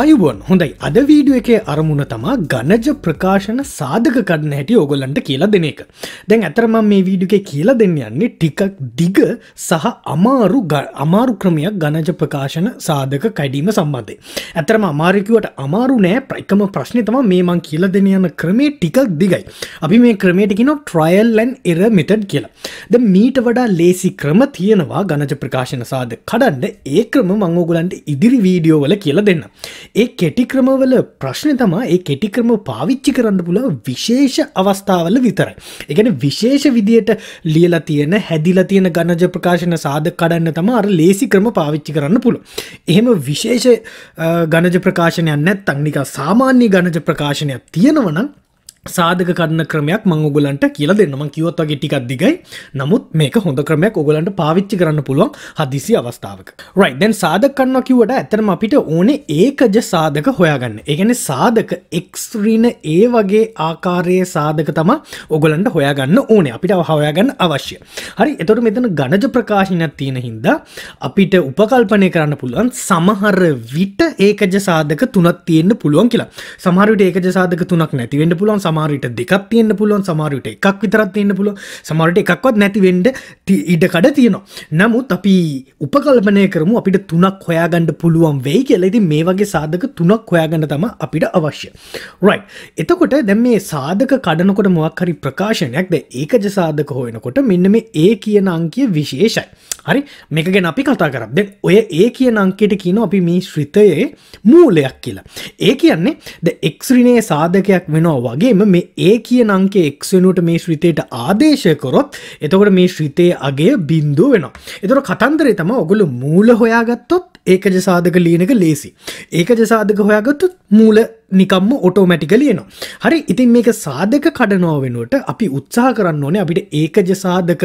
අයුබොන් හොඳයි අද වීඩුව එකේ අරමුණ තමා ගණජ ප්‍රකාශන සාධක කරන හැටි ඕගොල්ලන්ට කියලා දෙන එක. දැන් ඇතරම මේ වීඩුකේ කියලා දෙන්න යන්නේ ටිකක් දිග සහ අමාරු අමාරු ක්‍රමයක් ගණජ ප්‍රකාශන සාධක කැඩීම සම්බන්ධය. ඇතරම අමාරකුවට අමාරු නෑ ප්‍රයිකම ප්‍රශ්නය තම මේ මං කියල දෙන යන ක්‍රමේ ටිකක් දිගයි. අපි මේ ක්‍රමේටකින ට්‍රයිල්ලන් එර මෙතඩ් කියලා. ද මීට වඩා ලේසි ක්‍රම තියෙනවා ගණජ ප්‍රකාශන සාධ කඩන්ඩ ඒ ක්‍රම මංගෝගලන්ට ඉදිරි වීඩියෝවල කියලා දෙන්න. ඒ කෙටික්‍රමවල ප්‍රශ්න තමා ඒ කෙටික්‍රම පාවිච්චි කරන්න පුළ විශේෂ අවස්ථාවල විතරයි. එකන විශේෂ විදියට ලියලා තියෙන හැදිලා තියෙන ගණජ ප්‍රකාශන සාධ කඩන්න තම අර ලේසි ක්‍රම පාවිච්චි කරන්න පුළ. එහෙම විශේෂ ගණජ ප්‍රකාශනයක් නැත් අංනික සාමාන්‍ය ගණජ ප්‍රකාශනයක් තියෙනවනම් සාධක කරන්න ක්‍රමයක් මංගුලන්ට කියල දෙන්නම කිවොත් වගේ ටිකක් දිගයි නමුත් මේක හොඳ ක්‍රමයක් ඔගලන්ට පාවිච්චි කරන්න පුළුවන් හදිසි අවස්ථාවක රයි දැන් සාධක කන්නවා කිවට ඇතරම අපිට ඕනේ ඒකජ සාධක හොයාගන්න ඒගැන සාධක එක්ස්්‍රීන ඒ වගේ ආකාරයේ සාධක තම ඔගලන්ට හොයාගන්න ඕනේ අපිට හොයාගන්න අවශ්‍ය හරි එතොට මෙතන ගණජ ප්‍රකාශනයක් තියෙන හින්දා අපිට උපකල්පනය කරන්න පුළුවන් සමහර විට ඒකජ සාධක තුනක් තියෙන්න්න පුළුවන් කියලා සමහරට ඒකජ සාධක තුනක් නැතිවෙන්න පුළුවන් සම සමාරට දෙකක් තියන්න පුළුවන් සමාරට එකක් විතරත් තියන්න පුළුව සමාරට එකක්වත් නැතිවෙන්ඩ ඉඩකඩ තියෙනවා නමුත් අපි උපකල්පනය කරමු අපිට තුනක් හොයාගණඩ පුළුවන් වෙයි කියලෙති මේ වගේ සාධක තුනක් හොයාගන්න තම අපිට අවශ්‍ය රයි එතකොට දැම් මේ සාධක කඩනකොට මොක්හරි ප්‍රකාශනයක් ද ඒකජ සාධක හොයනකොට මෙන්න මේ ඒ කියන අංකිය විශේෂයි හරි මේක ගැන අපි කතා කරම් දෙ ඔය ඒ කියන අංකෙට කියන අපි මේ ශ්‍රිතයේ මූලයක් කියලා ඒ කියන්නේ ද එක්ශ්‍රිනය සාධකයක් වෙනවා වගේම මේ ඒ කිය නංකේ එක්ෂනුවට මේ ශ්‍රිතයට ආදේශයකොරොත් එතකොට මේ ශ්‍රිතය අගේ බින්දුව වෙනවා එතොට කතන්දරේ තම ඔගොලු මූල හොයාගත්තොත් ඒකජ සාධක ලියනක ලේසි. ඒකජ සාධක හොයාගත්තුත් මූල නිකම්ම ඔටෝමැටික ලියනවා. හරි ඉතින් මේක සාධක කඩනෝ වෙනුවට අපි උත්සාහ කරන්න ඕනේ අපිට ඒකජ සාධක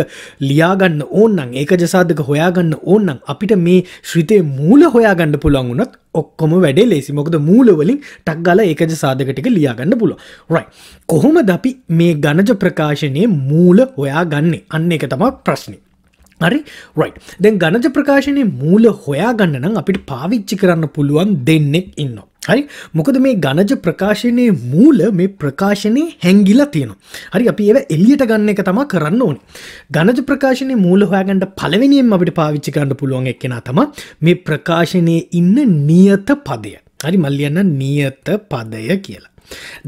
ලියාගන්න ඕන්නම් ඒකජ සාධක හොයාගන්න ඕන්නම් අපිට මේ ශ්‍රිතය මූල හොයාගන්න පුළුවන් වුණත් ඔක්කොම වැඩේ ලේසි මොකද මූලවලින් ටක් ගල ඒකජ සාධකටික ලියාගන්න පුලො රයි කොහොම දපි මේ ගණජ ප්‍රකාශනය මූල හොයා ගන්නේ අන්න එක තමක් ප්‍රශ්නි හරි රයි් දැන් ගණජ ප්‍රකාශනය මූල හොයා ගන්නනම් අපිට පාවිච්චි කරන්න පුළුවන් දෙන්නෙක් ඉන්න. හරි මොකද මේ ගණජ ප්‍රකාශනය මූල මේ ප්‍රකාශනය හැංගිලා තියෙනවා. හරි අපි ඒ එල්ලියට ගන්න එක තම කරන්න ඕනි. ගණජ ප්‍රකාශනය මූල හොයාගන්නට පලවෙනියෙන් අපිට පාවිච්චි කරන්න පුළුවන් එක්කෙන තම මේ ප්‍රකාශනය ඉන්න නියත පදය. හරි මල්ලියන්න නියත පදය කියලා.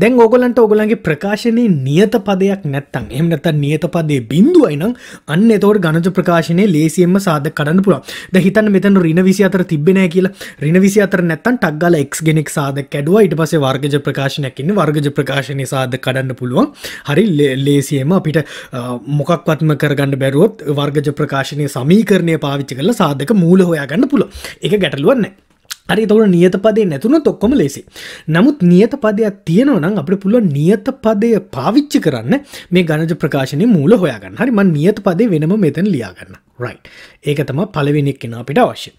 දැන් ඕගොලන්ට ඔගොලන්ගේ ප්‍රකාශනය නියත පදයක් නැත්තන් එම නැත නියත පදේ බින්දුවයිනම් අන්න තෝට ගණජ ප්‍රකාශනය ලේසියෙන්ම සාධ කරන්න පුළා ද හිතන් මෙතන රින විසි අතර තිබෙන කියලා රින විසි අතර නැත්තන් ටක්ගල එක් ගෙනෙක් සාධ කැඩුව ඉට පස වර්ගජ ප්‍රකාශනයකින්න වර්ගජ ප්‍රකාශනය සාධ කඩන්න පුළුවන් හරි ලේසියම අපිට මොකක්වත්ම කරගන්න බැරුවොත් වර්ගජ ප්‍රකාශනය සමීකරණය පාවිච්චි කරල සාධක මූල හොයාගන්න පුළ එක ගැටලුවන්නේ හරි තවට නියත පදේ නැතුන තොක්කොම ලෙසි. නමුත් නියත පදයක් තියෙනවනම් අපට පුළුව නියත පදය පාවිච්චි කරන්න මේ ගණජ ප්‍රකාශනය මූල හොයාගන්න හරිම නියත පදේ වෙනම මෙතැන ලියාගන්න. රයි ඒක තම පලවෙනික් කෙන අපිට අවශ්‍ය.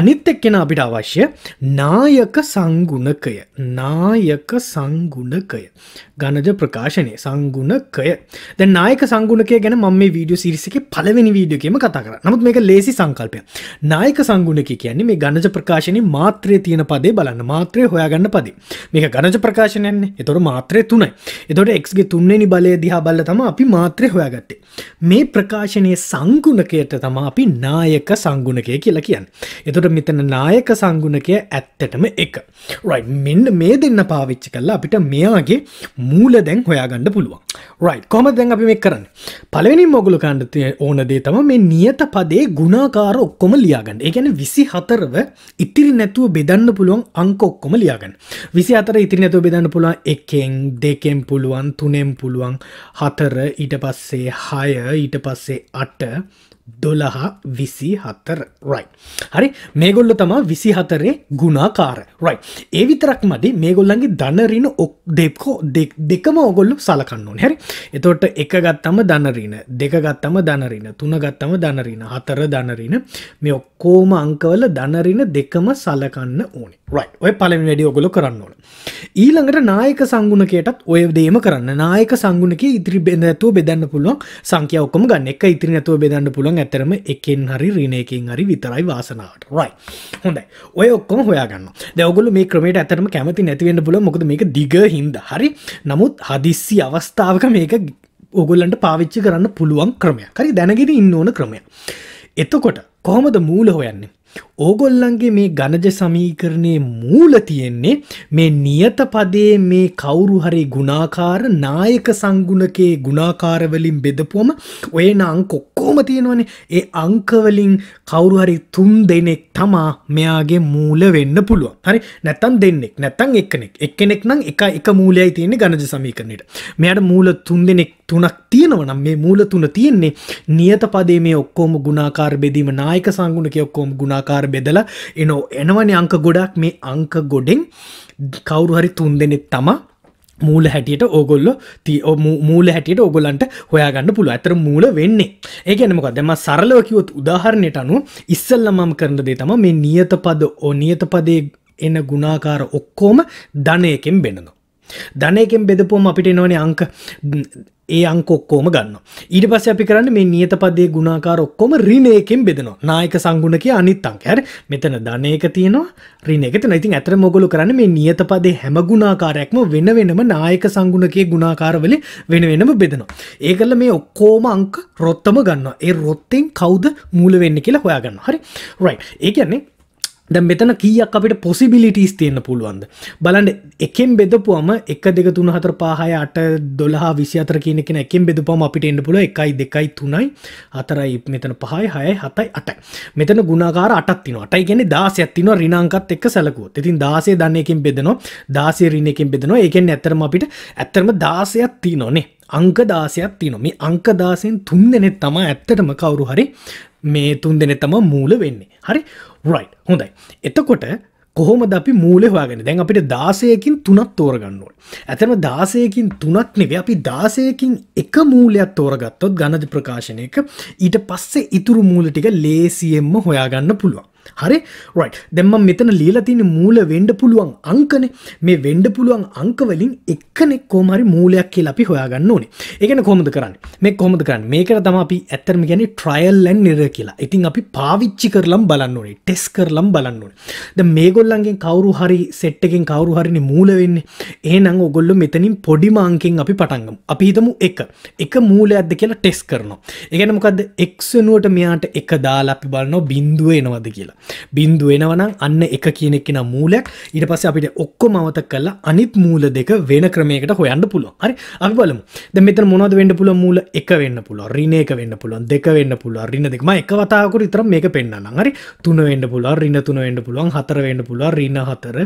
අනිත් එක් කෙන අපිට අවශ්‍ය නායක සංගුණකය නායක සංගුණකය ගණජ ප්‍රකාශනය සංගුණකය ද නායක සංගුණකය ගැන ම මේ වීඩිය සිරිසික පලවෙනි වීඩියකම කතා කර නමුත් මේක ලේසි සංකල්පය නායක සංගුණක කියන්නේ මේ ගණජ ප්‍රකාශනය මාත්‍රය තියෙන පදේ බලන්න මාත්‍රය හොයාගන්න පදේ මේක ගණජ ප්‍රකාශනයන්නේ එතොට මාත්‍රය තුනයි එතොට එක්ගේ තුන්නෙනි බලය දිහා බල්ල තම අපි මාත්‍රය හොයාගත්තේ මේ ප්‍රකාශනය සංගුණකයට ඒකට තමා අපි නායක සංගුණකය කියලා කියන්න. එතුට මෙතන නායක සංගුණකය ඇත්තටම එක. රයි මෙන්න මේ දෙන්න පාවිච්චි කරලා අපිට මෙයාගේ මූල දැන් හොයාගන්න පුළුවන්. රයි කොම දැන් අපි මේ කරන්න. පලවෙනි මොගුල කණ්ඩතිය ඕන දේ තම මේ නියත පදේ ගුණාකාර ඔක්කොම ලියාගන්න ඒගැන විසි හතරව ඉතිරි නැතුව බෙදන්න පුළුවන් අංක ඔක්කොම ලියාගන්න. විසි අතර ඉතිරි නැතුව බෙදන්න පුළුවන් එකෙන් දෙකෙන් පුළුවන් තුනෙන් පුළුවන් හතර ඊට පස්සේ හය ඊට පස්සේ අට දොළහා විසි හත්තර රයි. හරි මේගොල්ල තමා විසි හතරේ ගුණාකාර රයි. ඒ විතරක් මදි මේගොල්ලන්ගේ දනරින ඔක් දෙක්කෝ දෙකම ඔගොල්ලු සලකන්නුන් හැරි එතොට එක ගත්තම දනරීන දෙක ගත්තම දනරින තුන ගත්තම දනරින හතර දනරින මේ ඔක්කෝම අංකවල දනරින දෙකම සලකන්න ඕනේ. ඔය පලම වැඩි ඔගොල කරන්න ඕන. ඊළඟට නායක සංගුණකයටත් ඔය දේම කරන්න නායක සංගුණක ඉතිරි බැඳඇතුව බෙදන්න පුළුවන් සංකය ඔක්කම ගන්න එක ඉතිරි නැතුව බෙදන්න පුළුවන් ඇතරම එකෙන් හරි රිණයකින් හරි විතරයි වාසනාවට රයි හොඳයි ඔය ඔක්කොම හොයාගන්න දැවගොල මේ ක්‍රමට ඇතරම කැමති නැතිවෙන්න පුල මොකද මේක දිග හින්ද හරි නමුත් හදිස්සි අවස්ථාවක මේක ඔගොල්ලන්ට පාවිච්චි කරන්න පුළුවන් ක්‍රමය හරි දැනගෙන ඉන්න ඕන ක්‍රමය. එතකොට කොහොමද මූල හොයන්නේ ඕගොල්ලන්ගේ මේ ගණජ සමීකරණය මූල තියෙන්නේ මේ නියත පදේ මේ කවුරු හරි ගුණාකාර නායක සංගුණකේ ගුණාකාරවලින් බෙදපුවම ඔය නං කොක්කෝම තියෙනවනේ ඒ අංකවලින් කවුරු හරි තුන් දෙනෙක් තමා මෙයාගේ මූල වෙන්න පුළුවන් හරි නැත්තම් දෙන්නෙක් නැත්තං එක්කනෙක් එක්කෙනෙක් නම් එක එක මූලයයි තියෙන්නේ ගණජ සමීකරණයට මෙයට මූල තුන් දෙනෙක් තුනක් තියෙනවනම් මේ මූල තුන තියෙන්නේ නියත පදේ මේ ඔක්කෝම ගුණාකාර බෙදීම නායක සංගුණක ඔක්කෝම ගුණාකාර බෙදලා එනෝ එනවනි අංක ගොඩක් මේ අංක ගොඩෙන් කවුරු හරි තුන් දෙනෙත් තමා මූල හැටියට ඕගොල්ල ති මූල හැටියට ඔගොලන්ට හොයාගන්න පුළුව ඇතර මූල වෙන්නේ ඒගැනමක දෙම සරලවකිවොත් උදාහරණයට අනු ඉස්සල්ලමම් කරන දේ තම මේ නියත පද ඕ නියත පදේ එන ගුණාකාර ඔක්කෝම ධනයකෙන් බෙනනවා ධනයකෙන් බෙදපුොම අපිට නොනේ අංක ඒ අංකොක්කෝම ගන්න ඊට පස්ස අපි කරන්න මේ නියතපදේ ගුණාකාර ඔක්කොම රිනයකෙන් බෙදනවා නායක සංගුණක අනිත් අංක හැර මෙතන ධනයක තියෙනවා රිනෙකත නයිතින් ඇතර මොගොලු කරන්න මේ නියතපදේ හැම ගුණාකාරයක්ම වෙන වෙනම නායක සංගුණකයේ ගුණාකාරවල වෙන වෙනම බෙදනවා ඒකල මේ ඔක්කෝම අංක රොත්තම ගන්න ඒ රොත්තෙන් කවුද මූල වෙන්න කියලා හොයාගන්න හරි රයි ඒ කියන්නේ ද මෙතන කියක් අපිට පොසිබිලිටස් තියෙන්න්න පුළුවන්ද බලන්ඩ එකෙන් බෙදපුුවම එක දෙක තුන හතර පහය අට දොලා විසිතර කියනෙන එකෙන් බෙදපුම අපිට එන්න පුල එකයි දෙකයි තුනයි අතරයි මෙතන පහයි හයයි හතයි අට මෙතන ගුණාකාර අටත්තින අටයි ගෙන දාසයක් තින රිනාංකත් එක් සැලකෝ තින් දාසේ දන්නයකින් බෙදනවා දාසේ රිණයකින් බෙදනවා එකෙන් ඇතරම අපිට ඇත්තරම දාසයක් ති නොනේ අංක දාසයක් තින මේ අංක දාසයෙන් තුන් දෙනෙත් තමා ඇත්තටම කවුරු හරි මේ තුන් දෙනෙ තම මූල වෙන්නේ හරි රයි හොඳයි එතකොට කොහොමද අපි මූලෙ හොයාගෙන දැන් අපිට දාසයකින් තුනත් තෝරගන්නුවට ඇතම දාසයකින් තුනක් නෙවේ අපි දාසයකින් එක මූලයක් තෝරගත්තොත් ගණජ ප්‍රකාශනයක ඊට පස්සේ ඉතුරු මූල ටික ලේසියෙන්ම හොයාගන්න පුළුවන් හරි රයි් දෙම්ම මෙතන ලියලා තියෙන මූල වෙන්ඩ පුළුවන් අංකන මේ වෙන්ඩ පුළුවන් අංකවලින් එක්කනෙක් කෝමරි මූලයක් කිය අපි හොයාගන්න ඕනේ එකන කොමද කරන්න මේ කොමද කරන්න මේකර තම අපි ඇත්තරම ගැන ට්‍රයිල්ලන් නිර කියලා ඉතින් අපි පාවිච්චි කරලම් බලන්න ඕනේ ටෙස් කරලම් බලන්න ඕනේ ද මේ ගොල්ලන්ගේ කවරු හරි සෙට්ටකෙන් කවරු හරිනි මූල වෙන්නේ ඒනං ඔගොල්ලො මෙතනින් පොඩිමාංකෙන් අපි පටන්ගම් අපි හිතමු එක එක මූල ඇද කියලා ටෙස් කරනවා එකනමකද එක්සනුවට මෙයාට එක දාලා අපි බලන්නෝ බින්දුව එනවද කියලා කියලා. බින්දු වෙනවනම් අන්න එක කියනෙක්ෙන මූලයක් ඊට පස්ස අපිට ඔක්කො මවත කල්ලා අනිත් මූල දෙක වෙන ක්‍රමයකට හොයන්න පුළුව හරි අපි බලමු ද මෙත මොනද වෙන්න පුළ මූල එක වෙන්න පුළුව රින එක වෙන්න පුළුවන් දෙක වෙන්න පුළුව රින්න දෙකම එක වතාවකුර ඉතරම් මේක පෙන්න්න හරි තුන වෙන්න පුළුව රින්න තුන වෙන්න පුළුවන් හතර වෙන්න පුළුව රින හතර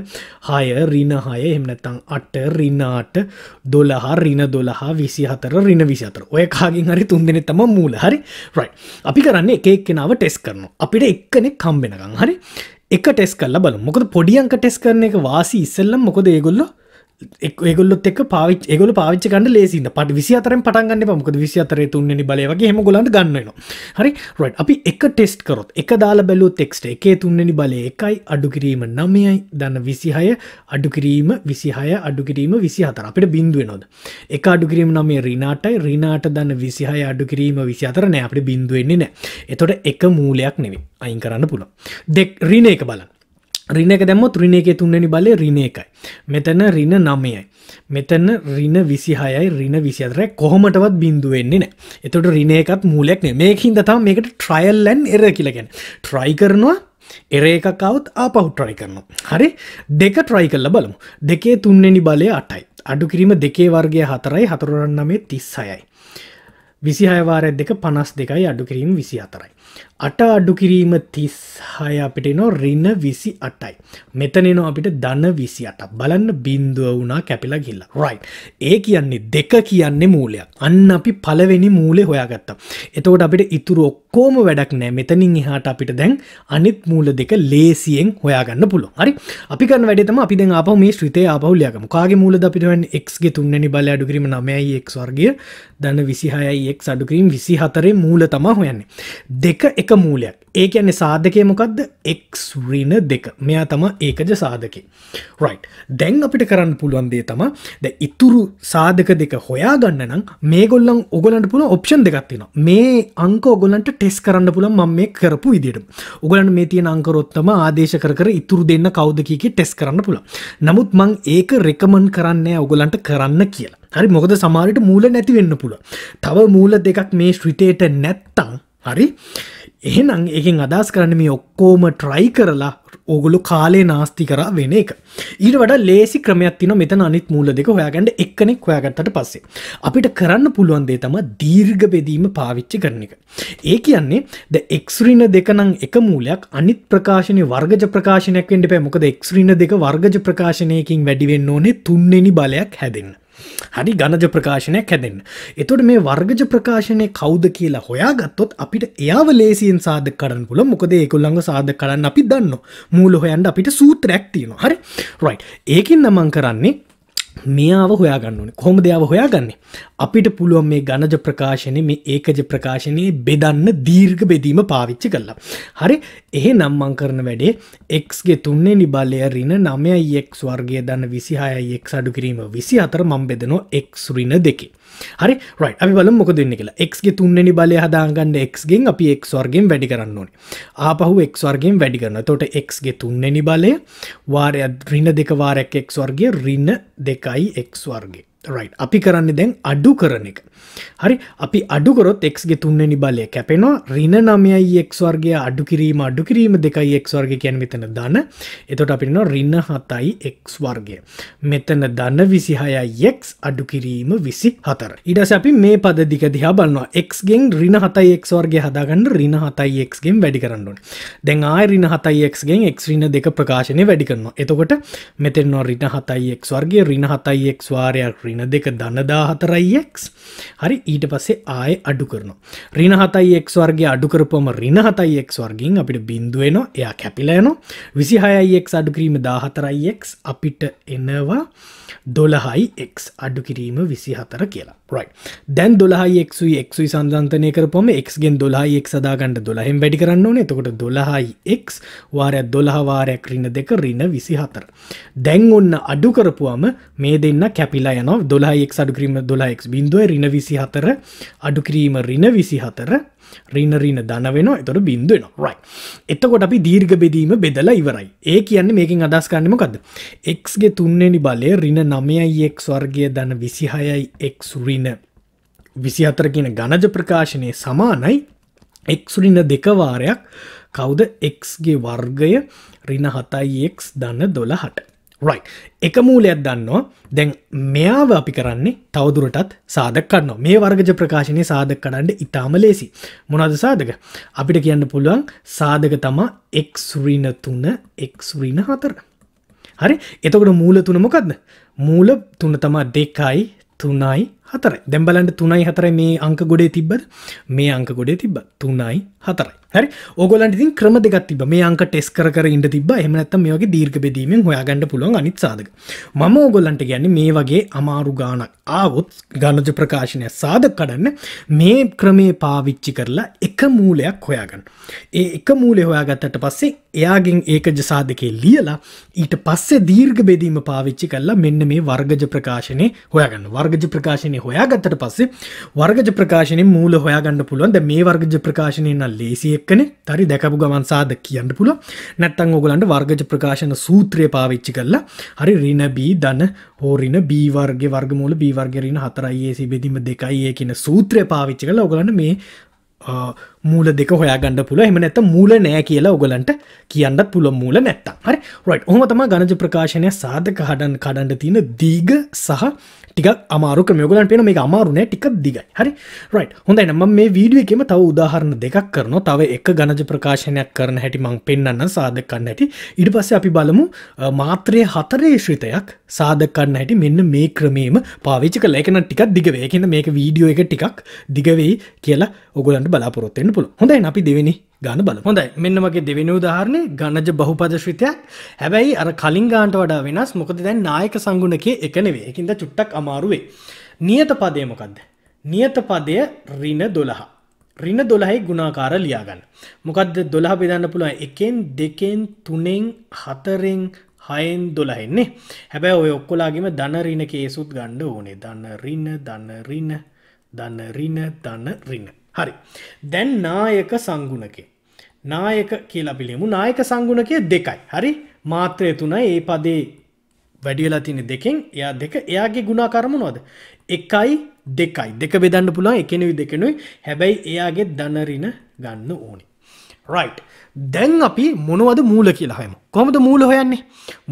හය රින හය එමනැතං අට රිනාට දොලහා රින දොලහා විසි හතර රින විසිතර ඔය කාගින් හරි තුන්දෙන තම මූල හරි රයි අපි කරන්නේ එකක් කෙනාව ටෙස් කරනවා අපිට එක්කනෙ කම්බෙන වෙනකං හරි එක ටෙස් කල්ල බල මොකද පොඩියන්ක ටෙස් කරන එක වාසි ඉස්සල්ලම් මොකද ඒගොල්ලෝ එකොල්ලොත් එක් පාවිච් එකගොල පාච්ච කන්න ලේසින්න පට විසිතරෙන් පටන්ගන්න පමකද විසිතර තුන්නනි බලවගේ හම ගොලන්ට ගන්නන හරි රයිට් අපි එක ටෙස්ට කරොත් එක දාලා බැලූ තෙක්ස්ට එකේ තුන්නනි බලය එකයි අඩු කිරීම නමයයි දන්න විසිහය අඩු කිරීම විසිහය අඩු කිරීම විසිහතර අපට බින්දුවනොද එක අඩු කිරීම නමේ රිනාටයි රිනාට දන්න විසිහය අඩු කිරීම විසිතර නෑ අපට බින්දුවවෙන්නේ නෑ එතොට එක මූලයක් නෙවේ අයින් කරන්න පුළ දෙක් රින එක බලන්න රිනක දැම්මොත් රින එක තුන්නනි බලය රින එකයි මෙතන රින නමයයි මෙතන්න රින විසිහයයි රින විසිතර කොහොමටවත් බින්දු වෙන්නේ නෑ එතට රින එකත් මූලෙක් නේ මේකින්ද තම මේකට ට්‍රයිල්ලන් එර කියලගෙන ට්‍රයි කරනවා එර එකකවත් ආපහු ට්‍රයි කරනවා හරි දෙක ට්‍රයි කල්ල බලමු දෙකේ තුන්නනි බලය අටයි අඩු කිරීම දෙකේ වර්ගය හතරයි හතුරන්න මේ තිස් හයයි විසිහයවාරය දෙක පනස් දෙකයි අඩු කිරීම විසි අතරයි අට අඩු කිරීම තිස්හය අපිට නො රින්න විසි අටයි. මෙතනෙන අපිට දන්න විසි අට බලන්න බින්දුව වුණා කැපිලා ගිල්ල රයි්. ඒ කියන්නේ දෙක කියන්නේ මූලයක් අන්න අපි පලවෙනි මූලෙ හොයාගත්ත. එතකොට අපිට ඉතුරු ඔක්කෝම වැඩක් නෑ මෙතනින් එහාට අපිට දැන් අනිත් මූල දෙක ලේසියෙන් හොයාගන්න පුළො හරි අපි කන්න වැඩතම අපි දැන් අප මේ ශ්‍රතය අපවුලයකම කාගේ මූල අපිටුවන් එක්ගේ තුන්නනි බල අඩුකිරීම නමයි එක් වර්ගේ දන්න විසිහයයි එක් අඩුකිරීම් විසි හතරේ මූල තමා හොයන්නේ. දෙක එක මූලයක් ඒ කියන්නේ සාධකය මොකක්ද එක් රින දෙක මෙයා තම ඒකජ සාධකේ රයි් දැන් අපිට කරන්න පුළුවන්දේ තම ද ඉතුරු සාධක දෙක හොයා ගන්න නම් මේ ගොල්ලන් ඔගලන්ට පුළ ඔප්ෂන් දෙගත්තින මේ අංක ඔගොලන්ට ටෙස් කරන්න පුළ ම මේ කරපු ඉදිට උගලන් මේ තිය අංකරොත්තම ආදේශ කර ඉතුරු දෙන්න කවදකකි ටෙස් කරන්න පුළ නමුත් මං ඒක රෙකමන් කරන්න ඔගලන්ට කරන්න කියලා හරි මොකද සමාරට මූල නැතිවෙන්න පුළ තව මූල දෙකක් මේ ශ්‍රිතයට නැත්තං හරි එහෙනම් එකෙන් අදස් කරන්න මේ ඔක්කෝම ට්‍රයි කරලා ඕගොලු කාලේ නාස්ති කරා වෙන එක ඊට වඩ ලේසි ක්‍රමයක් තින මෙත අනිත් මූල දෙක හොයාගැඩ එක්කනෙක් හොයාගත්තට පස්සේ අපිට කරන්න පුළුවන්දේ තම දීර්ග බෙදීම පාවිච්චි කරන එක ඒ කියන්නේ ද එක්රින දෙකනම් එක මූලයක් අනිත් ප්‍රකාශනය වර්ගජ ප්‍රකාශනයක් වෙන්ඩ පැමොකද එක්රින දෙක වර්ගජ ප්‍රකාශනයකින් වැඩිවෙන්න ඕනේ තුන්නෙනි බලයක් හැදන්න හරි ගණජ ප්‍රකාශනයක් හැදෙන්. එතොට මේ වර්ගජ ප්‍රකාශනය කෞද කියලා හොයා ගත්තොත් අපිට එයාව ලේසියෙන් සාධ කරන්න පුල මොකද ඒකුල්ලඟ සාධ කරන්න අපි දන්න මූල හොයන්ට අපිට සූත්‍රැක්තියන හරි රයි් ඒකින් නමං කරන්නේ මෙයාව හොයාගන්න ඕන කොම දෙයාව හොයාගන්න අපිට පුළුවන් මේ ගණජ ප්‍රකාශනය මේ ඒකජ ප්‍රකාශනයේ බෙදන්න දීර්ඝ බෙදීම පාවිච්චි කරලා හරි එහෙ නම්මං කරන වැඩේ එක්ගේ තුන්නේ නිබලය රින නමයයික් වර්ගේ දන්න විසිහයයික් අඩු කිරීම විසි අතර මම් බෙදනෝ එක් රින දෙකි හරි රයි අපි බල මොක දෙන්න කියලා එක්ගේ තුන්නෙනි බලය හදාගන්න එක්ගෙන් අපි එක් වර්ගෙන් වැඩි කරන්න ඕනේ ආපහු එක් වර්ගෙන් වැඩි කරන්න තොට එක්ගේ තුන්නෙනි බලය වාරය රින්න දෙක වාරයක් එක් වර්ගේ රින්න දෙකයි එක් වර්ගේ රයි අපි කරන්න දැන් අඩු කරන එක හරි අපි අඩුකරොත් එක්ගේ තුන්නෙනි බලය කැපෙනවා රින නමයයි එක්වර්ගේ අඩු කිරීම අඩු කිරීම දෙකයි එක්වර්ග කැන් මෙතන දන එතොට අපින රින්න හතයි එක් වර්ගය මෙතන දන්න විසිහයයි එක් අඩු කිරීම විසි හතර ඉඩස අපි මේ පද දික දිහා බලන්නවා එක්ගෙන් රින හතයි එක්වර්ගේ හදාගන්න රින හතයි එක්ගෙන් වැඩි කරන්නුන් දැන් ආය රින හතයි එක්ගෙන් එක් රින දෙක ප්‍රකාශනය වැඩි කරනවා එතකොට මෙතෙන්වා රින හතයි එක්වර්ගේ රින හතයි එක්වාරයක් රින රින දෙක දන්නදා හතරයික් හරි ඊට පස්සේ ආය අඩු කරන. රින හතයික් වර්ගේ අඩුකරපම රින හතයික් වර්ගින් අපිට බින්දුවන එයා කැපිලෑනො විසි හයයික් අඩුකිරීම දාහතරයික් අපිට එනවා දොළහයි එක් අඩු කිරීම විසි හතර කියලා රයි දැන් දොළහයි එක්යි එක්යි සන්ධන්තනය කරපොම එක්ගෙන් දොලායි එක් සදාගන්නඩ දොළහෙම වැඩි කරන්න ඕන එතකොට දොළහයි එක් වාරය දොළහවාරයක් රින දෙක රින විසි හතර දැන් ඔන්න අඩු කරපුවාම මේ දෙන්න කැපිලා යන දොලායි එක් අඩු කිරීම දොලායික් බින්දුව රින විසි හතර අඩු කිරීම රින විසි හතර රිනරීන දන වෙන එතොට බින්දුවන රයි එතකොට අපි දීර්ග බෙදීම බෙදලා ඉවරයි ඒ කියන්න මේකින් අදස් කන්නමකද එක්ගේ තුන්නෙනි බලය රින නමයයි එක් වර්ගය දන විසිහයයි එක් රින විසි අතර කියන ගණජ ප්‍රකාශනය සමානයි එක්සුරින දෙකවාරයක් කවුද එක්ගේ වර්ගය රින හතයි එක් දන්න දොළ හට රයි එක මූලයක් දන්නවා දැන් මෙයාව අපි කරන්නේ තවදුරටත් සාධක කරනවා මේ වර්ගජ ප්‍රකාශනය සාධක කඩන්ට ඉතාම ලේසි මොනද සාධක අපිට කියන්න පුළුවන් සාධක තමා එක්රීන තුන එක්රීන හතර හරි එතකට මූල තුන මොකක්ද මූල තුන තමා දෙකයි තුනයි හතර දැම්බලන්ට තුනයි හතර මේ අංක ගොඩේ තිබ්බද මේ අංක ගොඩේ තිබ තුනයි හතරයි හරි ඕගොලන්ට ඉතින් ක්‍රම දෙකක් තිබ මේ අංක ටෙස් කර ඉන්න තිබ එහෙම නැත්නම් මේ වගේ දීර්ඝ බෙදීමෙන් හොයාගන්න පුළුවන් අනිත් සාධක මම ඕගොල්ලන්ට කියන්නේ මේ වගේ අමාරු ගාණක් ආවොත් ගණජ ප්‍රකාශනය සාධක කඩන්න මේ ක්‍රමේ පාවිච්චි කරලා එක මූලයක් හොයාගන්න ඒ එක මූලේ හොයාගත්තට පස්සේ එයාගෙන් ඒකජ සාධකේ ලියලා ඊට පස්සේ දීර්ඝ බෙදීම පාවිච්චි කරලා මෙන්න මේ වර්ගජ ප්‍රකාශනය හොයාගන්න වර්ගජ ප්‍රකාශනය ප්‍රකාශනය හොයාගත්තට පස්සේ වර්ගජ ප්‍රකාශනය මූල හොයාගන්න පුළුවන්ද මේ වර්ගජ ප්‍රකාශනයන්න ලේසියක්කන තරි දැකපු ගමන්සාද කියන්න පුළ නැත්තං ඔගලන්ට වර්ගජ ප්‍රකාශන සූත්‍රය පාවිච්චි කරලා හරි රිනබී දන හෝරින බීවර්ගේ වර්ගමූල බීවර්ගරන හතරයියේ සිබෙදීම දෙකයිය කියන සූත්‍රය පාවිච්චි කල ඔගලන්න මේ මූල දෙක හොයාගන්න පුල එම නැත මූල නෑ කියලා ඔගලන්ට කියන්න පුළ මූල නැත්ත හරි රයිට් හොමතම ගණජ ප්‍රකාශනය සාධක හඩන් කඩන්ඩ තියෙන දීග සහ ටික අමාරුක මෙගලන් පේන මේ අමාරුනෑ ටිකක් දිගයි හරි රයිට් හොඳ එනම් මේ වීඩිය එකම තව උදාහරණ දෙකක් කරන තව එක ගණජ ප්‍රකාශනයක් කරන හැටි මං පෙන්න්න සාධකන්න ඇති ඉඩ පස්ස අපි බලමු මාත්‍රය හතරේ ශ්‍රිතයක් සාධකන්න හැටි මෙන්න මේ ක්‍රමේම පාවිච්ච කලකන ටිකක් දිගවේ කියන මේක වීඩියෝ එක ටිකක් දිගවෙයි කියලා ඔගලන්ට බලාපොරොත්තෙන් පුළ හොඳයි අපි දෙවෙනි ගණ බල හොඳයි මෙන්න මගේ දෙවෙන උදාහරණය ගණජ බහුපදශ්‍රිතයක් හැබැයි අර කලින් ගාන්ට වඩා වෙනස් මොකද දැන් නායක සංගුණකය එකනවේ එකින්ද චුට්ටක් අමාරුවේ නියත පදයමකක්ද නියත පදය රින දොළහා රින දොළහයි ගුණාකාර ලියාගන්න මොකක්ද දොළහ බෙදන්න පුළුවන් එකෙන් දෙකෙන් තුනෙන් හතරෙන් හයෙන් දොළහෙන්නේ හැබැයි ඔය ඔක්කොලාගේම දනරින කේසුත් ගණ්ඩ ඕනේ දන්න රින දන්න රින දන්න රින දන්න රින්න හරි. දැන් නායක සංගුණකය. නායක කියලා පිළිමු නායක සංගුණකය දෙකයි. හරි මාත්‍රය තුනයි ඒ පදේ වැඩියලා තින දෙකෙන් එයා දෙක එයාගේ ගුණා කරමුණවද. එකයි දෙකයි දෙක බෙදන්න පුළුවන් එකනෙවි දෙකනුයි හැබැයි එයාගේ දනරින ගන්න ඕනි. රයිට් දැන් අපි මොනවද මූල කියලා හයම කොමද මූල හොයන්නේ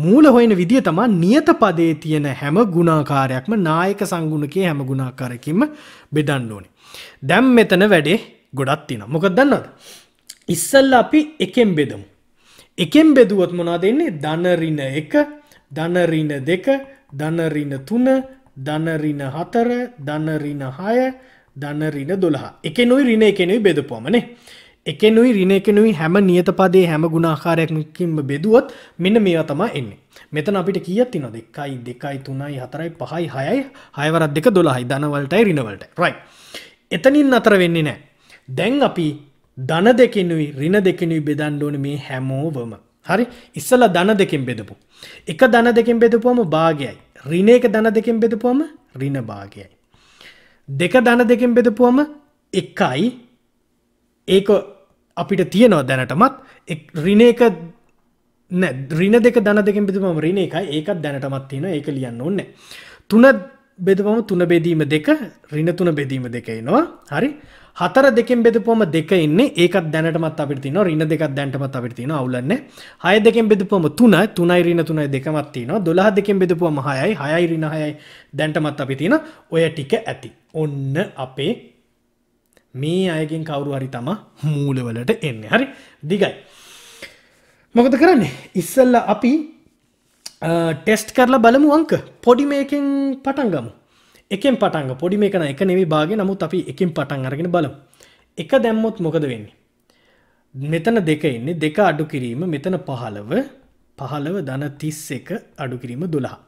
මූල හොයන විදිිය තමා නියත පදේ තියෙන හැම ගුණාකාරයක්ම නායක සංගුණකේ හැම ගුණාකාරකින්ම බෙදන්න ඕනි දැම් මෙතන වැඩේ ගොඩත් තින මොකක් දන්නද. ඉස්සල්ල අපි එකෙන් බෙදමු. එකෙන් බෙදුවොත් මොනා දෙන්නේ ධනරින එක ධනරින දෙක ධනරින තුන ධනරින හතර ධනරින හය ධනරින දොළහා එක නොයි රින එකනුයි බෙදපුමනේ එකනුයි රින එකනුයි හැම නියතපදේ හැම ගුණාකාරයක්කින්ම බෙදුවොත් මෙන්න මේවා තමා එන්නේ මෙතන අපිට කිය තින දෙකයි දෙකයි තුනයි හතරයි පහයි හයයි හයවරත් දෙක දොළහයි ධනවලටයි රිනවලට රයි එතනින් අතර වෙන්නේ නෑ. දැන් අපි දන දෙකෙනුයි රින දෙකෙනුයි බෙදන්ඩෝන මේ හැමෝවම. හරි ඉස්සල දන දෙකෙන් බෙදපු. එක දන දෙකෙන් බෙදපුවම භාගයයි. රින එක දන දෙකෙන් බෙදපුවම රින භාගයයි. දෙක දන දෙකෙන් බෙදපුවම එකයි ඒක අපිට තියනවා දැනටමත් රින එක රින දෙක දන දෙකින් බෙදපුම රින එකයි ඒකත් දැනටමත් තියෙන ඒක ලියන්න ඕන්න. තුන බෙදපොම තුන බෙදීම දෙක රින තුන බෙදීම දෙකයිනවා හරි හතර දෙකෙන් බෙදපොම දෙක ඉන්නේ ඒකත් දැනටමත් අපිට තියෙනවා රින දෙකක් දැනටමත් අපිට තියෙනවා අවුලන්නේ හය දෙකෙන් බෙදපොම තුන තුනයි රින තුනයි දෙකමත් තියෙනවා 12 දෙකෙන් බෙදපුවම 6යි 6යි රින 6යි දැනටමත් අපි තියෙන ඔය ටික ඇති ඔන්න අපේ මේ අයගෙන් කවුරු හරි තම මූලවලට එන්නේ හරි දිගයි මොකද කරන්නේ ඉස්සල්ලා අපි ටෙස්ට් කරලා බලමු අංක පොඩි මේකෙන් පටන්ගමු එකෙන් පටන්ග පොඩි මේකන එක නෙවි බාග නමුත් අපි එකින් පටන් අරගෙන බලමු එක දැම්මොත් මොකද වෙන්නේ මෙතන දෙක එන්නේ දෙක අඩු කිරීම මෙතන පහළව පහළව දන තිස් එක අඩු කිරීම දුළහා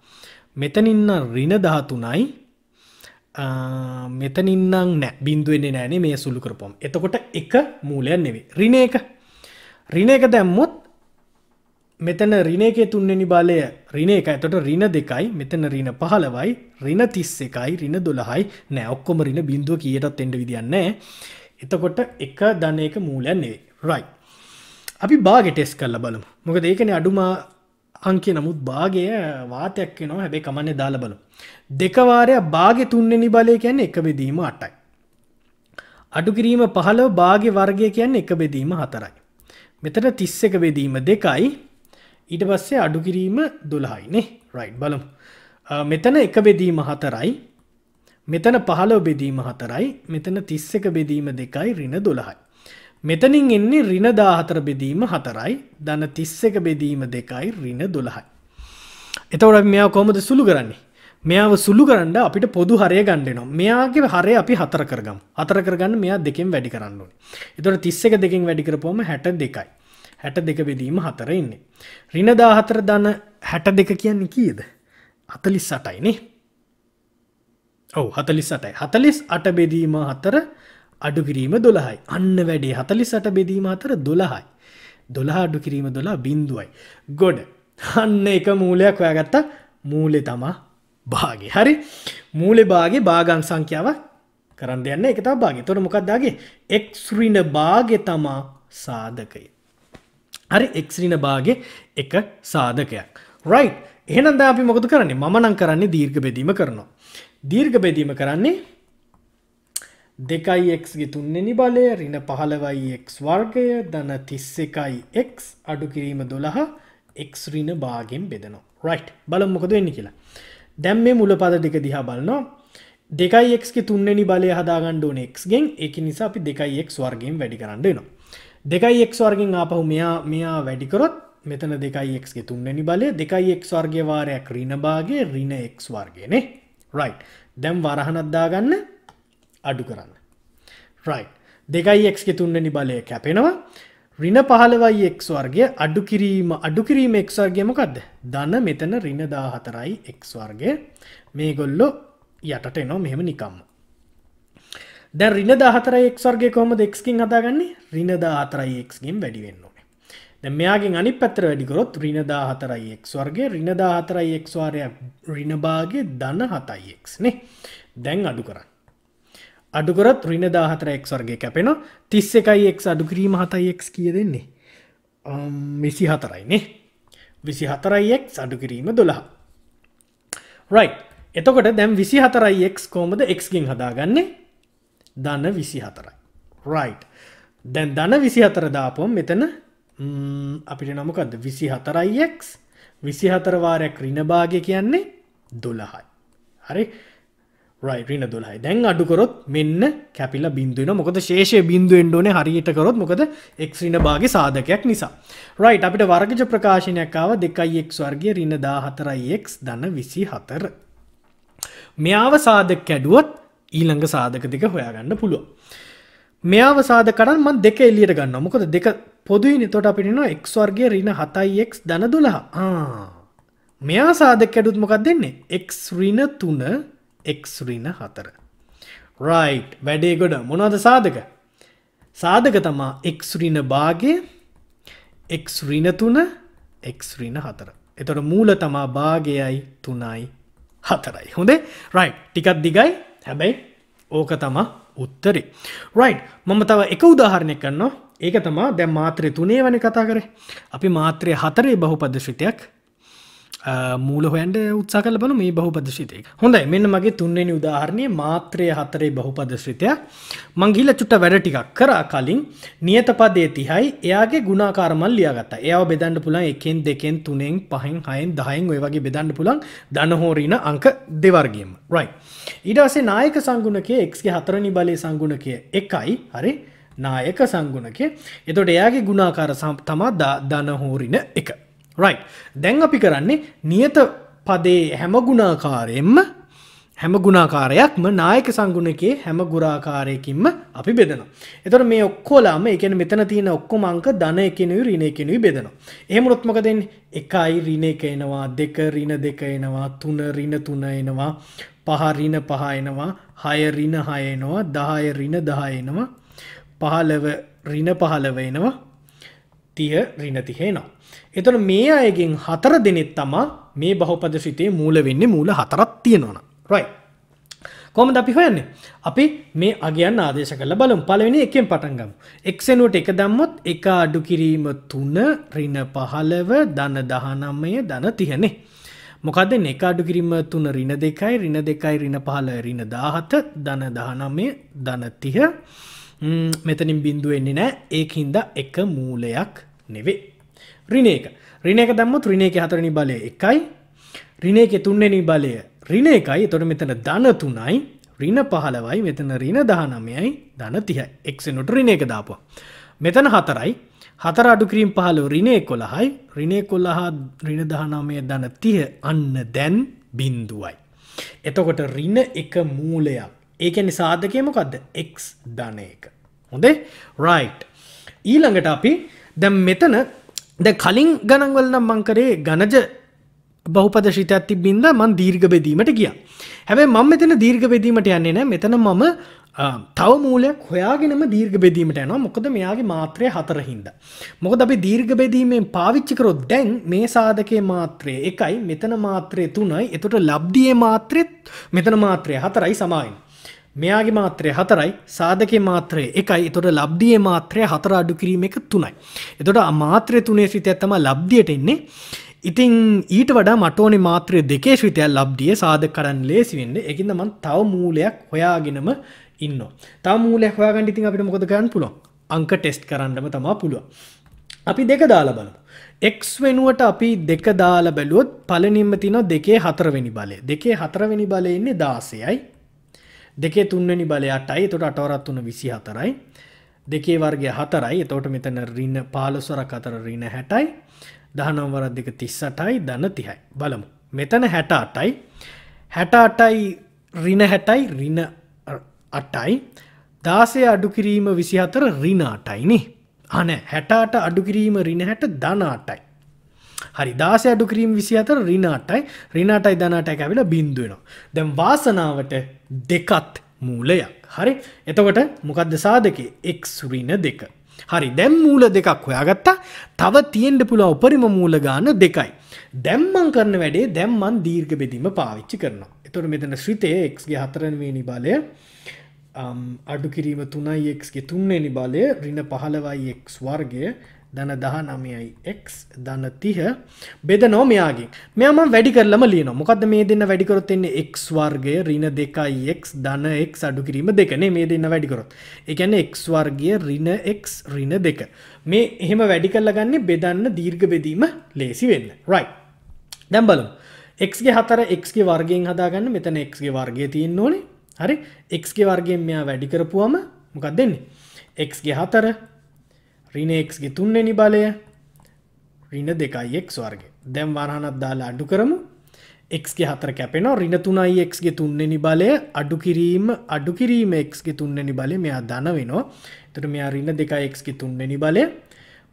මෙතනින්න රින දහතුනයි මෙතනින්නම් නෑ බින්දුවෙන්නේ නෑනේ මේ සුළු කරපොම් එතකොට එක මූලයන් නෙවේ රින එක රින එක දැම්මොත් මෙතන රිනේක තුන්නෙනි බලය රින එක ඇතට රින දෙකයි මෙතන රින පහලවයි රින තිස් එකයි රින දොළහයි නෑ ඔක්කොම රින බින්දුව කියටත් එෙන්ඩ විදින්නේ එතකොට එක ධනයක මූලයන්නේ රයි අපි බාගෙටෙස් කල්ල බලමු මොකද ඒකන අඩුම අංකය නමුත් භාගය වාතයක් නවා හැබේ කමන්න දාල බලු දෙකවාරය භාග තුන්නෙනි බලය කියන්න එක බෙදීම අටයි අඩු කිරීම පහලව භාග වර්ගය කියන්න එක බෙදීම හතරයි මෙතන තිස්ස එක බෙදීම දෙකයි ඊට පස්සේ අඩු කිරීම දොළහයිනේ රයි් බලමු. මෙතන එක බෙදීම හතරයි මෙතන පහලෝ බෙදීම හතරයි මෙතන තිස්ස එක බෙදීම දෙකයි රින දොළහයි. මෙතනින් එන්නේ රිනදාහතර බෙදීම හතරයි දන තිස්ස එක බෙදීම දෙකයි රින දොළහයි. එතවට මෙයා කොමද සුළු කරන්නේ මෙයාව සුළු කරන්න අපිට පොදු හරය ගණඩනවා මෙයාගේ හරය අපි හතර කරගම් අතර කරගන්න මෙයා දෙකෙන් වැඩි කරන්න ඕනි එතොට තිස්ස එක දෙකින් වැඩිකරපොම හැට දෙකයි හැට දෙක බෙදීම හතර ඉන්නේ. රිනදා හතර දන හැට දෙක කියන්නේ කියද. අතලිස් අටයිනේ. ඔව හතලිස් අටයි හතලිස් අට බෙදීම හතර අඩු කිරීම දොළහයි අන්න වැඩේ හතලිස් අට බෙදීම අතර දොළහයි. දොළහ අඩු කිරීම දොලා බින්දුවයි. ගොඩ හන්න එක මූලයක් ඔයාගත්තා මූලෙ තමා භාගේ හරි මූලෙ බාගේ භාගන් සංඛ්‍යාව කරන්න දෙන්න එක තබාගේ තොර මොකක්දාගේ එක්ස්රින බාගෙ තමා සාධකයි. හරි එක්සිරින බාගේ එක සාධකයක්. රයි් එහෙනන්ද අපි මොකද කරන්නේ මනං කරන්නේ දීර්ඝ බෙදීම කරනවා. දීර්ඝ බෙදීම කරන්නේ දෙකයි එක්ගේ තුන්නෙනි බලය රින පහළවයි එක් වර්ගය දන තිස්ස එකයි එක් අඩු කිරීම දොළහ එක්රින බාගෙන් බෙදනවා. රයිට් බලම් මොකද වෙන්න කියලා. දැම් මේ මුල පද දෙක දිහා බලනවා දෙකයි එක්ගේ තුන්නෙනි බලය හදාගණ්ඩ ඕන එක්ගෙන් එක නිසා අපි දෙකයි එක් වර්ගෙන් වැඩි කරන්නනවා. දෙකයි එක් වර්ගෙන් ආපහු මෙයා මෙයා වැඩිකරොත් මෙතන දෙකයි එක්ගේ තුන්නනි බලය දෙකයි එක් වර්ගවාරයක් රිණභාගේ රින එක් වර්ගෙනේ රයි් දැම් වරහනත්දාගන්න අඩු කරන්න රයි් දෙකයි එක්ගේ තුන්නනි බලය කැපෙනවා රින පහලවයි එක් වර්ගය අඩු කිරීම අඩු කිරීම එක් වර්ගයමකක්ද දන මෙතන රිනදා හතරයි එක් වර්ගය මේගොල්ලො යටට එනෝ මෙහෙම නිකම්ම දැ රින දාහතරයෙක් වර්ගේ කොම දෙක්කින් හදාගන්නේ රිනදා අතරයික්ගෙන් වැඩිවෙන්න ඕනේ මෙයාගේ අනි පැතර වැඩිකොත් රිනදා හතරයික් වර්ගේ රිනදා හතරයික් වාරයක් රිනබාගේ දන්න හතයික්නේ දැන් අඩු කරන්න අඩුකරත් රිනදා හතරයික් වර්ගේ කැපෙන තිස්ස එකයික් අඩුකිරීම හතයික් කිය දෙන්නේ විසි හතරයිනේ විසි හතරයික් අඩුකිරීම දොළහ රයි එතකොට දැම් විසි හතරයික් කෝමද එක්ගෙන් හදාගන්නේ දන විසි හතරයි. රයි්. දැන් දන විසි හතර දාපොම් මෙතන අපිට නමකද විසි හතරයික් විසි හතරවාරයක් රිණභාගය කියන්නේ දොළහයි. හරි රයින දොලයි දැන් අඩුකරොත් මෙන්න කැපිල බින්දුවන මොකද ශේෂය බින්දුවෙන්ඩෝන හරියට කරොත් මොකද එක්්‍රීන බාගේ සාධකයක් නිසා. රයි් අපිට වර්ගජ ප්‍රකාශනයක්කාව දෙකයිෙක් වර්ගේ රින දා හතරයිෙක් දන විසි හතර. මෙයාව සාධක කැඩුවත් ඊළඟ සාධක දෙක හොයාගන්න පුළුව. මෙයාව සාධ කරන් මන් දෙක එල්ලියට ගන්න මොකද දෙක පොදුයි තොට අපිනින එක්වර්ගේ රින හතයික් දන දුලා මෙයා සාධක ඇඩුත් මොකක් දෙන්නේ එක්රින තුන එක්රින හතර. රයි් වැඩේ ගොඩ මොනද සාධක සාධක තමා එක්රින භාගේ එක්රින තුන එක්රින හතර. එතොට මූල තමා භාගයයි තුනයි හතරයි හොඳේ රයි් ටිකත් දිගයි හැබැයි ඕක තම උත්තරි. රයි් මම තව එක උදාහරණය කන්නවා ඒක තමා දැ මාත්‍රය තුනේ වනි කතා කරේ. අපි මාත්‍රය හතරේ බහු පදශිතයක් මූල හොන්ඩ උත්සා කල බලු මේ බහුපදශිතය හොඳයි මෙන්න මගේ තුන්වෙනි උදාහරණය මාත්‍රය හතරේ බහුපදශිතය මංගිල චුට්ට වැඩ ටිකක් කරා කලින් නියත පදේ තිහයි එයාගේ ගුණාකාරමල් ලියගත එයා බෙදන්න පුළන් එකෙන් දෙකෙන් තුනෙන් පහෙන් හයෙන් දහයෙන් ඔය වගේ බෙදන්න පුළන් දනහෝරීන අංක දෙවර්ගේම රයි ඉඩසේ නායක සංගුණකය එක්ගේ හතරණි බලය සංගුණකය එකයි හරි නායක සංගුණකය එතොට එයාගේ ගුණාකාර සම් තමා දනහෝරින එක රයි් දැන් අපි කරන්නේ නියත පදේ හැමගුණාකාරයෙන්ම හැම ගුණාකාරයක්ම නායක සංගුණකේ හැම ගුරාකාරයකින්ම අපි බෙදනවා. එතොට මේ ඔක්කෝලාම එකන මෙතන තියෙන ඔක්කොම අංක ධන එකෙනු රිණ එකෙනුයි බෙදනවා. එහෙම ොත්මක දෙන්න එකයි රිණ එක එනවා දෙක රිණ දෙක එනවා තුන රිණ තුන එනවා පහරිණ පහ එනවා හය රිණ හය එනවා දහය රිණ දහ එනවා පහලව රිණ පහලව එනවා තිය රිණ තිහේනවා. එතන මේ අයගෙන් හතර දෙනෙත් තමා මේ බහුපද ශ්‍රිතයේ මූල වෙන්නේ මූල හතරක් තියෙනවන. රයි. කොමද අපි හොයන්නේ අපි මේ අගයන් ආදේශ කළ බලම් පලවෙනි එකෙන් පටන්ගම් එක්සෙනුවට එක දම්මොත් එක අඩු කිරීම තුන රින පහලව දන දහනම්මය දන තියනෙ මොකද එක අඩු කිරීම තුන රින දෙකයි රින දෙකයි රින පහල රින දාහත දන දහනමේ දනතිහ මෙතනින් බින්දුවෙන්නේ නෑ ඒහින්ද එක මූලයක් නෙවේ රිනේක රිනේක දැම්මත් රිනේක හතරනි බලය එකයි රිනේක තුන්නෙනි බලය රින එකයි තොට මෙතන ධන තුනයි රින පහලවයි මෙතන රින දහනමයයි ධන තිය එක්සනොට රිනේක දාපවා. මෙතන හතරයි හතර අඩු කිරීම් පහල රිනේ කොළහයි රිනේ කොල්ලහා රින දහනමය දන තිය අන්න දැන් බින්දුවයි. එතකොට රින එක මූලයක් ඒකනි සාධකයමකක්ද එක් ධනයක. හොඳේ රයි් ඊළඟට අපි දැම් මෙතන ද කලින් ගණන්වල නම් මංකරේ ගණජ බහුපද ශිතයක් තිබ්බින්ද මං දීර්ඝ බෙදීමට ගියා. හැබැයි මම මෙතන දීර්ඝ බෙදීමට යන්නේ නැහැ. මෙතන මම තව මූලයක් හොයාගෙනම දීර්ඝ බෙදීමට යනවා. මොකද මෙයාගේ මාත්‍රය 4 හින්දා. මොකද අපි දීර්ඝ බෙදීමෙන් පාවිච්චි කරොත් දැන් මේ සාධකයේ මාත්‍රය 1යි, මෙතන මාත්‍රය 3යි. එතකොට ලබ්ධියේ මාත්‍රෙත් මෙතන මාත්‍රය 4යි සමානයි. මෙයාගේ මාත්‍රය හතරයි සාධක මාත්‍රය එකයි එතොට ලබ්දිය මාත්‍රය හතර අඩු කිරීම එක තුනයි. එතොට අමාත්‍රය තුනේ ශ්‍රිතය ඇත්තම ලබ්දියට එන්නේ ඉතිං ඊට වඩා මටෝනි මාත්‍රය දෙකේ ශ්‍රිතය ලබ්දිය සාධ කරන්න ලේසි වෙන්න එකන්න මන් තව මූලයක් හොයාගෙනම ඉන්න. තව මූලයක් හොයාගන්න ඉතින් අපිට මොකද ගන්න පුළො අංක ටෙස්ට් කරන්නම තමා පුළුව. අපි දෙක දාලා බලමු. එක්ස් වෙනුවට අපි දෙක දාලා බැලුවොත් පලනිම්ම තිනො දෙකේ හතරවෙනි බලය දෙකේ හතරවෙනි බලයන්නේ දාසයයි දෙකේ තුන්වැනි බලයටයි තොට අටවරත් වන විසි හතරයි දෙකේ වර්ගේ හතරයි එතෝට මෙතන රින්න පාලොස්වරක් අතර රින හැටයි දහනම්වරත් දෙක තිස්සටයි දන්න තිහයි බලමු මෙතන හැට අටයි හැට අටයි රින හැටයි රින අටයි දාසය අඩුකිරීම විසිහතර රිනාටයිනේ අන හැටාට අඩුකිරීම රින හැට දනාටයි හරි දාස අඩු කිරීම විසි අතර රිනාටයි රිනාටයි දනාටයි ඇවිල බින්දුවෙනවා දැම් වාසනාවට දෙකත් මූලයක් හරි එතකොට මොකක්ද සාධකේ එක් රින දෙක හරි දැම් මූල දෙකක් හොයාගත්තා තව තියෙන්ට පුලා උපරිම මූල ගාන දෙකයි දැම්මන් කරන වැඩේ දැම්මන් දීර්ග බෙදීම පාවිච්චි කරනවා එතොට මෙතන ශ්‍රිතය එක්ගේ හතරන්වේනි බලය අඩු කිරීම තුනයි එක්ගේ තුන්නේනි බලය රින පහලවයි එක් වර්ගය දන දහ නමයයි එක් දන තිහ බෙදනෝ මෙයාගේ මෙම වැඩි කරලම ලියන මොකද මේ දෙන්න වැඩිකරොත්තෙන්නේ එක් වර්ගේ රින දෙකයි එක් දන එක් අඩු කිරීම දෙකනේ මේ දෙන්න වැඩිකරොත් එකන එක් වර්ගය රින එක් රින දෙක මේ එහෙම වැඩි කරලගන්නේ බෙදන්න දීර්ඝ බෙදීම ලේසි වෙන්න රයි දැම්බලම් එක්ගේ හතර එක්ගේ වර්ගෙන් හදාගන්න මෙතන එක්ගේ වර්ගය තියෙන් ඕනේ හරි එක්ගේ වර්ගෙන් මෙයා වැඩිකරපුුවම මොකක් දෙන්නේ එක්ගේ හතර රිනේක්ස්ගේ තුන්නෙනි බලය රින දෙකයි එක් වර්ගේ දැම් වරහනත් දාලා අඩු කරමු එක්ගේ හතර කැපෙන රින තුනයි එක්ගේ තුන්නෙනි බලය අඩු කිරීම අඩු කිරීම එක්ගේ තුන්නෙනි බලය මෙයා දන වෙනවා තුට මෙයා රින දෙකයි එක්ගේ තුන්නෙනි බලය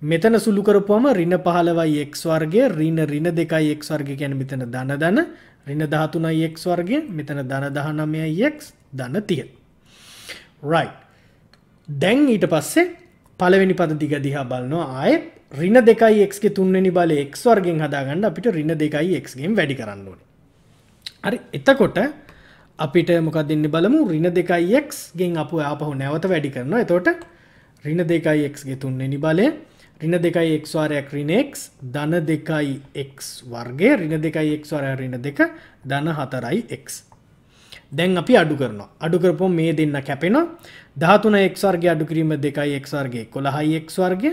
මෙතන සුළුකරපුම රින පහලවයි එක් වර්ගේ රින රින දෙකයි එක් වර්ග ගැන මෙතන දන දන රින දහතුනයි එක් වර්ගේ මෙතන දන දහනමයයි එක් දන තිය රයි දැන් ඊට පස්සේ පලවෙනි පද දිග දිහා බලනවා ආයෙත් රින දෙකයි එක්ගේ තුන්නෙනි බල එක් වර්ගෙන් හදාගන්න අපිට රින දෙකයි එක්ගෙන් වැඩි කරන්න ඕන හරි එතකොට අපිට මොක දෙන්න බලමු රින දෙකයි එක්ගෙන් අප ආපහු නැවත වැඩි කරනවා එතෝට රින දෙකයි එක්ගේ තුන්නෙනි බලය රින දෙකයි එක්වාරයක් රිනෙක් දන දෙකයි එක් වර්ගේ රින දෙකයි එක්වරය රින දෙක දන හතරයි එක් දැන් අපි අඩු කරනවා අඩු කරපො මේ දෙන්න කැපෙනවා දහතුන එක්වර්ගේ අඩු කිරීම දෙකයි එක්වර්ගේ කොළහයි එක්වර්ගය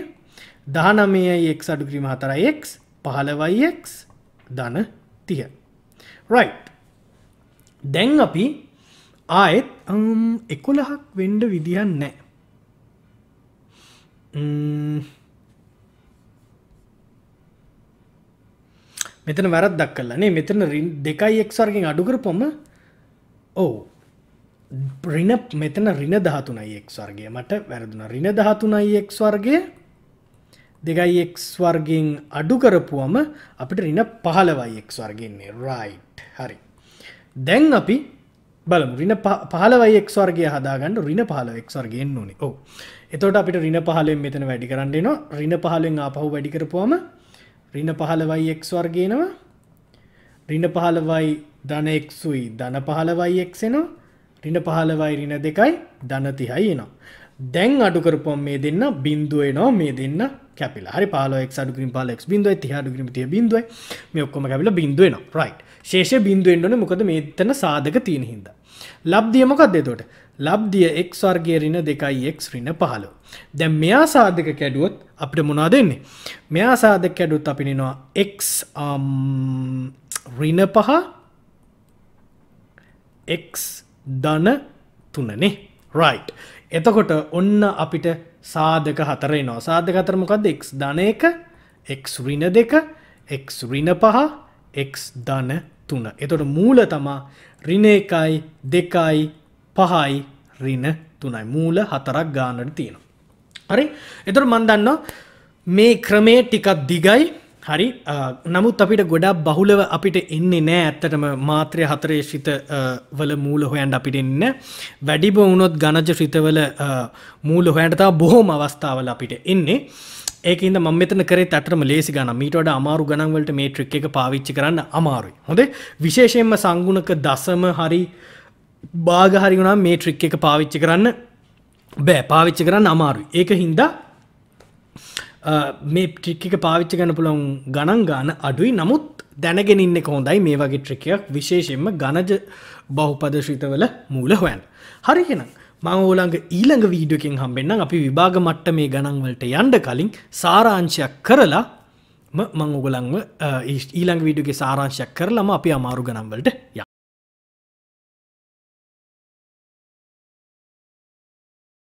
දහනමයයි එක් අඩු කිරීම හතරයි එක් පහලවයික් දන තිය රයි් දැන් අපි ආයෙත් එකොළහක් වෙන්ඩ විදිහන් නෑ මෙතන වැරත් දක් කලනේ මෙතන දෙකයි එක්වර්ගෙන් අඩුකර පොම ඕ රින මෙතන රින දහතුනයි එක් වර්ගේ මට වැරදුන රින දහතුනයි එක් වර්ගේ දෙකයි එක් වර්ගෙන් අඩු කරපුුවම අපිට රින පහලවයි එක් වර්ගෙන්නේ රයිට් හරි දැන් අපි බලමු රින පහලවයි එක් වර්ගේ හදාගන්න රින පහල එක් වර්ගෙන් ඕනේ ඕ එතොට අපිට රින පහලෙන් මෙතන වැඩි කරන්නේනවා රින පහලෙන් ආපහු වැඩි කරපුුවම රින පහලවයි එක් වර්ගේනවා රින පහලවයි ධනෙක්සුයි ධන පහලවයි එක්සෙනවා රින පහලවයි රින දෙකයි දනතිහයි එනවා. දැන් අඩුකරපොම් මේ දෙන්න බින්දුවනවා මේ දෙන්න කැපිල හරි පාලක් අඩුගින් පාලක් බිඳුව තිහඩුගින් තිය බිඳුව මේ ඔක්කොම කැපිල බින්දුවන රයි් ශේෂ බින්දුවෙන්ඩන මොකද මේ තන සාධක තියෙන හිද. ලබ්දියමකක් දෙතොට ලබ්දිය එක් වර්ගේ රින දෙකයි එක් රින පහලු. දැම් මෙයා සාධක කැඩුවොත් අපට මොනා දෙන්නේ. මෙයා සාධක කැඩුත් අපිනිනවා එක් රින um, පහ එක් දන තුනනේ රයි් එතකොට ඔන්න අපිට සාධක හතරේ නෝ සාධක හතර මොකක්ද එක් ධන එක එක් රින දෙක එක් රින පහ එක් ධන තුන එතොට මූල තමා රින එකයි දෙකයි පහයි රින තුනයි මූල හතරක් ගානට තියෙනවා හරි එතුර මන්දන්න මේ ක්‍රමේ ටිකත් දිගයි හරි නමුත් අපිට ගොඩක් බහුලව අපිට එන්නේ නෑ ඇත්තටම මාත්‍රය හතරේ ශිත වල මූල හොයන්ට අපිට එන්න වැඩිබ වුණොත් ගණජ ශිතවල මූල හොයන්ටතා බොහෝම අවස්ථාවල අපිට එන්නේ ඒකන්ද මෙතන කරේ ඇටම ලේසි ගන මීටට අමාරු ගණන්වලට මේ ට්‍රික් එක පාවිච්චි කරන්න අමාරුයි හොඳේ විශේෂයෙන්ම සංගුණක දසම හරි භාගහරි වුණා මේ ට්‍රික් එක පාවිච්චි කරන්න බෑ පාවිච්චි කරන්න අමාරුයි ඒක හින්දා මේ ට්‍රික්ක පාවිච්ච කන පුළොන් ගණන් ගාන අඩුයි නමුත් දැනගෙන ඉන්න කොහොඳයි මේ වගේ ට්‍රිකයක් විශේෂයෙන්ම ගණජ බහුපදශ්‍රිතවල මූල හොයන්. හරිහෙනම් මං ඕලඟ ඊළඟ වීඩියකින් හම්බෙන්න්න අපි විභාග මට්ට මේ ගණන්වලට යන්ඩ කලින් සාරාංශයක් කරලා මං උගලංව ඊළං වීඩියගේ සාරාංශයක් කරලම අපි අමාරු ගනම්වලට ය.